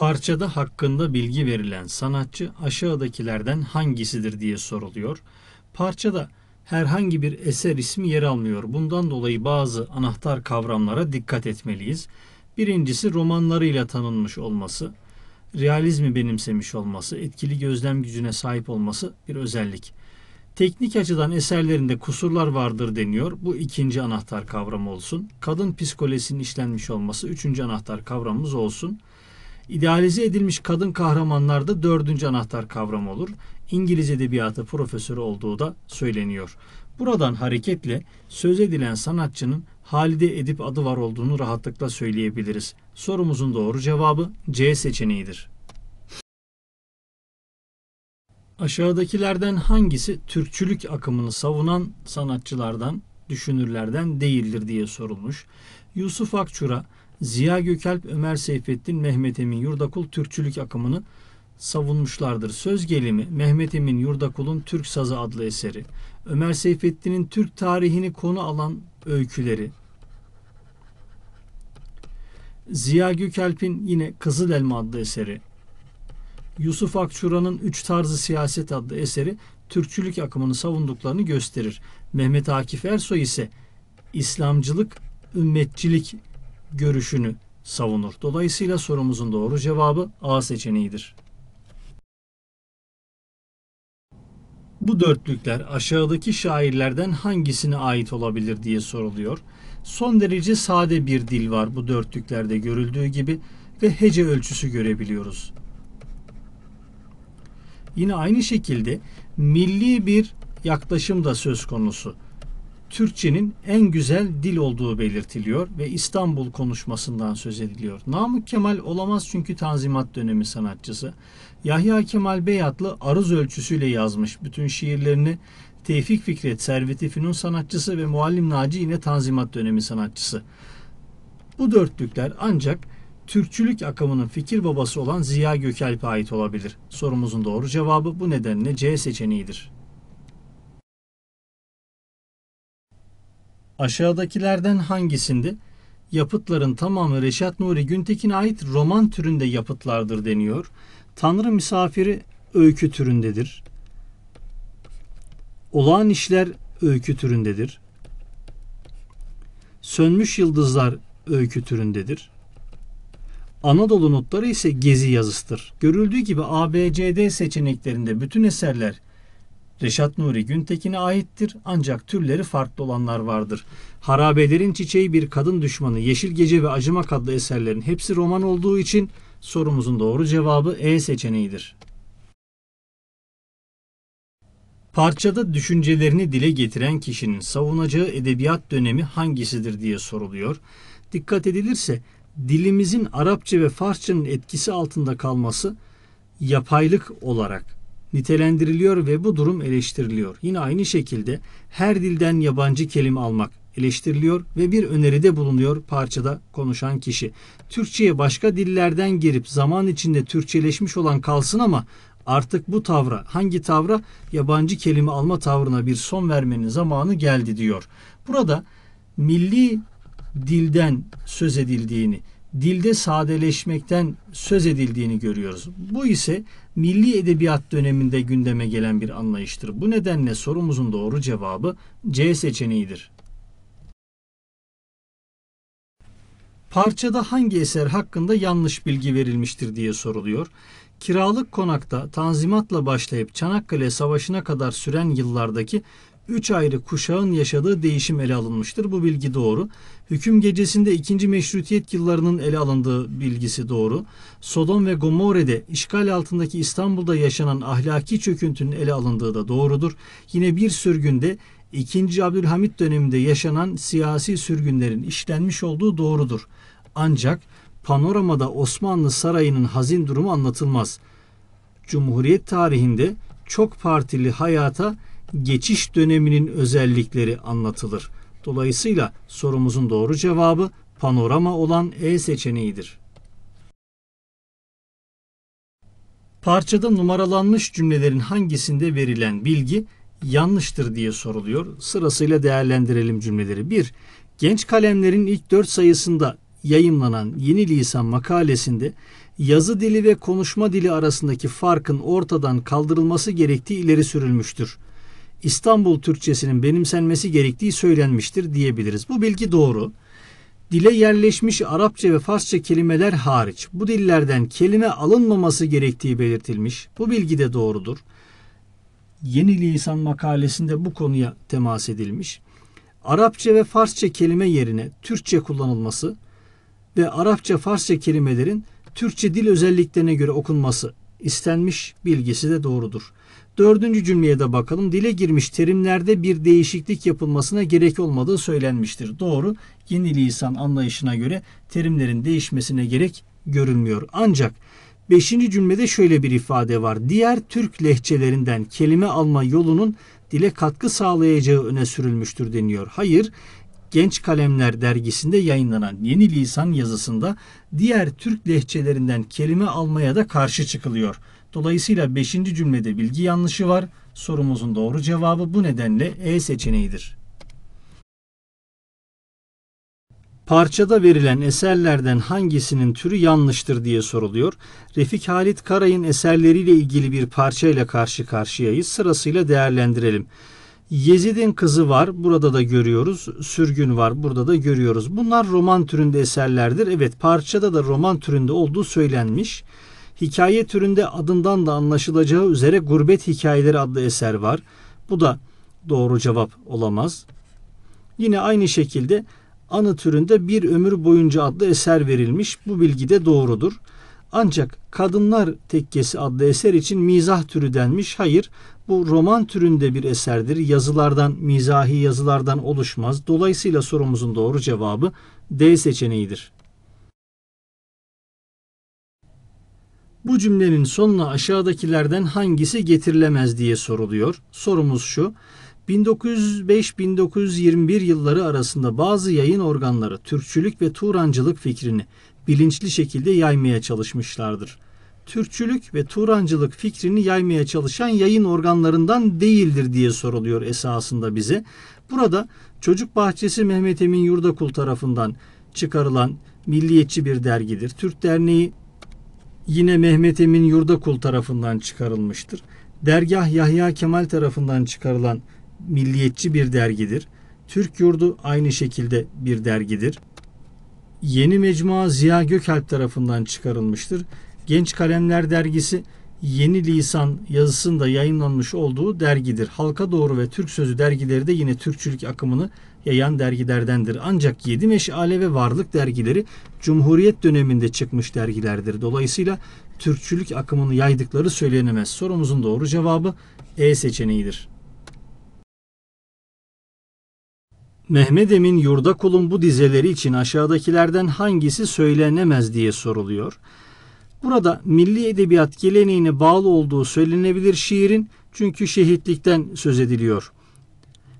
Parçada hakkında bilgi verilen sanatçı aşağıdakilerden hangisidir diye soruluyor. Parçada herhangi bir eser ismi yer almıyor. Bundan dolayı bazı anahtar kavramlara dikkat etmeliyiz. Birincisi romanlarıyla tanınmış olması, realizmi benimsemiş olması, etkili gözlem gücüne sahip olması bir özellik. Teknik açıdan eserlerinde kusurlar vardır deniyor. Bu ikinci anahtar kavram olsun. Kadın psikolojisinin işlenmiş olması üçüncü anahtar kavramımız olsun. İdealize edilmiş kadın kahramanlarda dördüncü anahtar kavram olur. İngiliz Edebiyatı profesörü olduğu da söyleniyor. Buradan hareketle söz edilen sanatçının Halide Edip adı var olduğunu rahatlıkla söyleyebiliriz. Sorumuzun doğru cevabı C seçeneğidir. Aşağıdakilerden hangisi Türkçülük akımını savunan sanatçılardan, düşünürlerden değildir diye sorulmuş. Yusuf Akçura Ziya Gökalp, Ömer Seyfettin, Mehmet Emin Yurdakul Türkçülük akımını savunmuşlardır. Söz gelimi Mehmet Emin Yurdakul'un Türk Sazı adlı eseri, Ömer Seyfettin'in Türk tarihini konu alan öyküleri, Ziya Gökalp'in yine Kızıl Elma adlı eseri, Yusuf Akçura'nın Üç Tarzı Siyaset adlı eseri Türkçülük akımını savunduklarını gösterir. Mehmet Akif Ersoy ise İslamcılık, ümmetçilik görüşünü savunur. Dolayısıyla sorumuzun doğru cevabı A seçeneğidir. Bu dörtlükler aşağıdaki şairlerden hangisine ait olabilir diye soruluyor. Son derece sade bir dil var bu dörtlüklerde görüldüğü gibi ve hece ölçüsü görebiliyoruz. Yine aynı şekilde milli bir yaklaşım da söz konusu. Türkçenin en güzel dil olduğu belirtiliyor ve İstanbul konuşmasından söz ediliyor. Namık Kemal olamaz çünkü Tanzimat dönemi sanatçısı. Yahya Kemal Beyatlı aruz ölçüsüyle yazmış bütün şiirlerini. Tevfik Fikret Servet-i Fünun sanatçısı ve Muallim Naci yine Tanzimat dönemi sanatçısı. Bu dörtlükler ancak Türkçülük akımının fikir babası olan Ziya Gökalp'e ait olabilir. Sorumuzun doğru cevabı bu nedenle C seçeneğidir. Aşağıdakilerden hangisinde yapıtların tamamı Reşat Nuri Güntekin'e ait roman türünde yapıtlardır deniyor? Tanrı misafiri öykü türündedir. Olağan işler öykü türündedir. Sönmüş yıldızlar öykü türündedir. Anadolu notları ise gezi yazısıdır. Görüldüğü gibi ABCD seçeneklerinde bütün eserler Reşat Nuri Güntekin'e aittir ancak türleri farklı olanlar vardır. Harabelerin Çiçeği Bir Kadın Düşmanı, Yeşil Gece ve Acımak adlı eserlerin hepsi roman olduğu için sorumuzun doğru cevabı E seçeneğidir. Parçada düşüncelerini dile getiren kişinin savunacağı edebiyat dönemi hangisidir diye soruluyor. Dikkat edilirse dilimizin Arapça ve Farsçanın etkisi altında kalması yapaylık olarak nitelendiriliyor ve bu durum eleştiriliyor. Yine aynı şekilde her dilden yabancı kelime almak eleştiriliyor ve bir öneride bulunuyor parçada konuşan kişi. Türkçe'ye başka dillerden girip zaman içinde Türkçeleşmiş olan kalsın ama artık bu tavra hangi tavra yabancı kelime alma tavrına bir son vermenin zamanı geldi diyor. Burada milli dilden söz edildiğini dilde sadeleşmekten söz edildiğini görüyoruz. Bu ise milli edebiyat döneminde gündeme gelen bir anlayıştır. Bu nedenle sorumuzun doğru cevabı C seçeneğidir. Parçada hangi eser hakkında yanlış bilgi verilmiştir diye soruluyor. Kiralık konakta Tanzimat'la başlayıp Çanakkale Savaşı'na kadar süren yıllardaki 3 ayrı kuşağın yaşadığı değişim ele alınmıştır. Bu bilgi doğru. Hüküm gecesinde 2. Meşrutiyet yıllarının ele alındığı bilgisi doğru. Sodom ve Gomorre'de işgal altındaki İstanbul'da yaşanan ahlaki çöküntünün ele alındığı da doğrudur. Yine bir sürgünde 2. Abdülhamit döneminde yaşanan siyasi sürgünlerin işlenmiş olduğu doğrudur. Ancak panoramada Osmanlı sarayının hazin durumu anlatılmaz. Cumhuriyet tarihinde çok partili hayata geçiş döneminin özellikleri anlatılır. Dolayısıyla sorumuzun doğru cevabı panorama olan E seçeneğidir. Parçada numaralanmış cümlelerin hangisinde verilen bilgi yanlıştır diye soruluyor. Sırasıyla değerlendirelim cümleleri. 1. Genç kalemlerin ilk 4 sayısında yayımlanan Yeni Lisan makalesinde yazı dili ve konuşma dili arasındaki farkın ortadan kaldırılması gerektiği ileri sürülmüştür. İstanbul Türkçesinin benimsenmesi gerektiği söylenmiştir diyebiliriz. Bu bilgi doğru. Dile yerleşmiş Arapça ve Farsça kelimeler hariç bu dillerden kelime alınmaması gerektiği belirtilmiş. Bu bilgi de doğrudur. Yeni Lisan makalesinde bu konuya temas edilmiş. Arapça ve Farsça kelime yerine Türkçe kullanılması ve Arapça Farsça kelimelerin Türkçe dil özelliklerine göre okunması istenmiş bilgisi de doğrudur. Dördüncü cümleye de bakalım. Dile girmiş terimlerde bir değişiklik yapılmasına gerek olmadığı söylenmiştir. Doğru. Yeni lisan anlayışına göre terimlerin değişmesine gerek görülmüyor. Ancak beşinci cümlede şöyle bir ifade var. Diğer Türk lehçelerinden kelime alma yolunun dile katkı sağlayacağı öne sürülmüştür deniyor. Hayır, Genç Kalemler dergisinde yayınlanan Yeni Lisan yazısında diğer Türk lehçelerinden kelime almaya da karşı çıkılıyor. Dolayısıyla 5. cümlede bilgi yanlışı var. Sorumuzun doğru cevabı bu nedenle E seçeneğidir. Parçada verilen eserlerden hangisinin türü yanlıştır diye soruluyor. Refik Halit Karay'ın eserleriyle ilgili bir parçayla karşı karşıyayız. Sırasıyla değerlendirelim. Yezid'in kızı var. Burada da görüyoruz. Sürgün var. Burada da görüyoruz. Bunlar roman türünde eserlerdir. Evet parçada da roman türünde olduğu söylenmiş. Hikaye türünde adından da anlaşılacağı üzere Gurbet Hikayeleri adlı eser var. Bu da doğru cevap olamaz. Yine aynı şekilde anı türünde Bir Ömür Boyunca adlı eser verilmiş. Bu bilgi de doğrudur. Ancak Kadınlar Tekkesi adlı eser için mizah türü denmiş. Hayır, bu roman türünde bir eserdir. Yazılardan, mizahi yazılardan oluşmaz. Dolayısıyla sorumuzun doğru cevabı D seçeneğidir. Bu cümlenin sonuna aşağıdakilerden hangisi getirilemez diye soruluyor. Sorumuz şu. 1905-1921 yılları arasında bazı yayın organları Türkçülük ve Turancılık fikrini bilinçli şekilde yaymaya çalışmışlardır. Türkçülük ve Turancılık fikrini yaymaya çalışan yayın organlarından değildir diye soruluyor esasında bize. Burada Çocuk Bahçesi Mehmet Emin Yurdakul tarafından çıkarılan milliyetçi bir dergidir. Türk Derneği yine Mehmet Emin Yurdakul tarafından çıkarılmıştır. Dergah Yahya Kemal tarafından çıkarılan milliyetçi bir dergidir. Türk Yurdu aynı şekilde bir dergidir. Yeni Mecmua Ziya Gökalp tarafından çıkarılmıştır. Genç Kalemler dergisi Yeni Lisan yazısında yayınlanmış olduğu dergidir. Halka Doğru ve Türk Sözü dergileri de yine Türkçülük akımını yayan dergilerdendir. Ancak Yedi Meşale ve Varlık dergileri Cumhuriyet döneminde çıkmış dergilerdir. Dolayısıyla Türkçülük akımını yaydıkları söylenemez. Sorumuzun doğru cevabı E seçeneğidir. Mehmet Emin Yurdakul'un bu dizeleri için aşağıdakilerden hangisi söylenemez diye soruluyor. Burada milli edebiyat geleneğine bağlı olduğu söylenebilir şiirin çünkü şehitlikten söz ediliyor.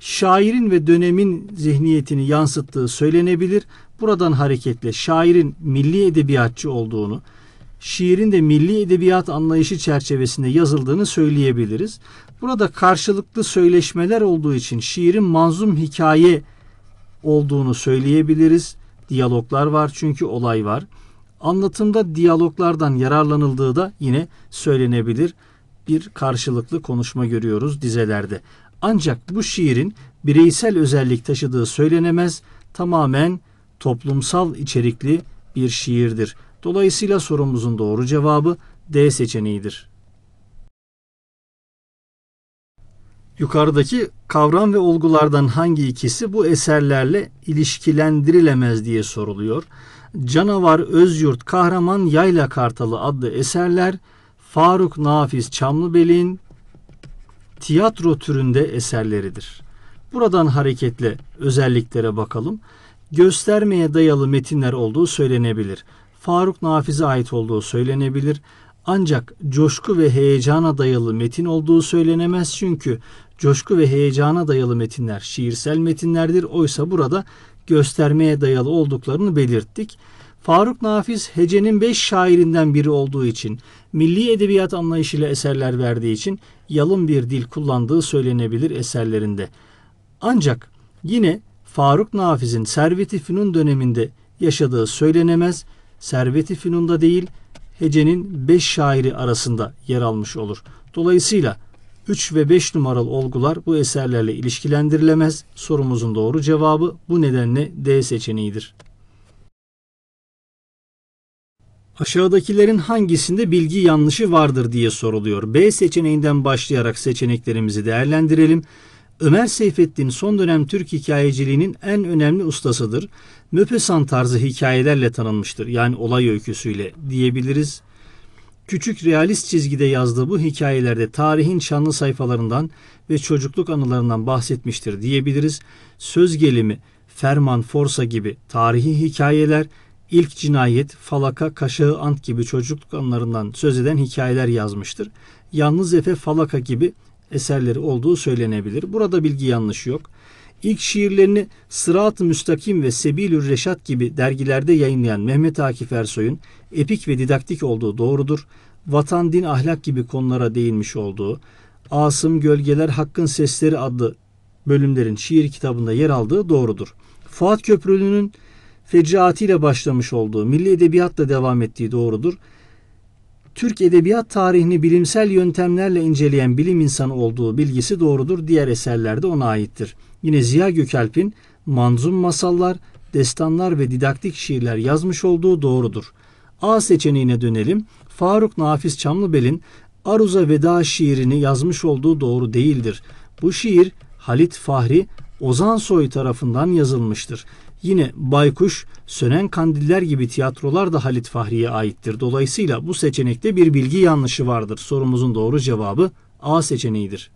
Şairin ve dönemin zihniyetini yansıttığı söylenebilir. Buradan hareketle şairin milli edebiyatçı olduğunu, şiirin de milli edebiyat anlayışı çerçevesinde yazıldığını söyleyebiliriz. Burada karşılıklı söyleşmeler olduğu için şiirin manzum hikaye olduğunu söyleyebiliriz. Diyaloglar var çünkü olay var. Anlatımda diyaloglardan yararlanıldığı da yine söylenebilir. Bir karşılıklı konuşma görüyoruz dizelerde. Ancak bu şiirin bireysel özellik taşıdığı söylenemez, tamamen toplumsal içerikli bir şiirdir. Dolayısıyla sorumuzun doğru cevabı D seçeneğidir. Yukarıdaki kavram ve olgulardan hangi ikisi bu eserlerle ilişkilendirilemez diye soruluyor. Canavar Özyurt Kahraman Yayla Kartalı adlı eserler Faruk Nafiz Çamlıbel'in tiyatro türünde eserleridir. Buradan hareketle özelliklere bakalım. Göstermeye dayalı metinler olduğu söylenebilir. Faruk Nafiz'e ait olduğu söylenebilir. Ancak coşku ve heyecana dayalı metin olduğu söylenemez çünkü coşku ve heyecana dayalı metinler şiirsel metinlerdir. Oysa burada göstermeye dayalı olduklarını belirttik. Faruk Nafiz Hece'nin beş şairinden biri olduğu için, milli edebiyat anlayışıyla eserler verdiği için yalın bir dil kullandığı söylenebilir eserlerinde. Ancak yine Faruk Nafiz'in Servet-i Fünun döneminde yaşadığı söylenemez, Servet-i Fünun'da değil, hecenin 5 şairi arasında yer almış olur. Dolayısıyla 3 ve 5 numaralı olgular bu eserlerle ilişkilendirilemez. Sorumuzun doğru cevabı bu nedenle D seçeneğidir. Aşağıdakilerin hangisinde bilgi yanlışı vardır diye soruluyor. B seçeneğinden başlayarak seçeneklerimizi değerlendirelim. Ömer Seyfettin son dönem Türk hikayeciliğinin en önemli ustasıdır. Möpesan tarzı hikayelerle tanınmıştır. Yani olay öyküsüyle diyebiliriz. Küçük realist çizgide yazdığı bu hikayelerde tarihin şanlı sayfalarından ve çocukluk anılarından bahsetmiştir diyebiliriz. Söz gelimi Ferman Forsa gibi tarihi hikayeler, ilk cinayet, falaka, kaşağı ant gibi çocukluk anılarından söz eden hikayeler yazmıştır. Yalnız Efe Falaka gibi eserleri olduğu söylenebilir. Burada bilgi yanlış yok. İlk şiirlerini Sırat-ı Müstakim ve Sebil Sebilür Reşat gibi dergilerde yayınlayan Mehmet Akif Ersoy'un epik ve didaktik olduğu doğrudur. Vatan, din, ahlak gibi konulara değinmiş olduğu, Asım Gölgeler Hakkın Sesleri adlı bölümlerin şiir kitabında yer aldığı doğrudur. Fuat Köprülü'nün fecaatiyle başlamış olduğu, milli edebiyatla devam ettiği doğrudur. Türk edebiyat tarihini bilimsel yöntemlerle inceleyen bilim insanı olduğu bilgisi doğrudur. Diğer eserlerde ona aittir. Yine Ziya Gökalp'in manzum masallar, destanlar ve didaktik şiirler yazmış olduğu doğrudur. A seçeneğine dönelim. Faruk Nafiz Çamlıbel'in Aruza Veda şiirini yazmış olduğu doğru değildir. Bu şiir Halit Fahri Ozan Soy tarafından yazılmıştır. Yine Baykuş, Sönen Kandiller gibi tiyatrolar da Halit Fahri'ye aittir. Dolayısıyla bu seçenekte bir bilgi yanlışı vardır. Sorumuzun doğru cevabı A seçeneğidir.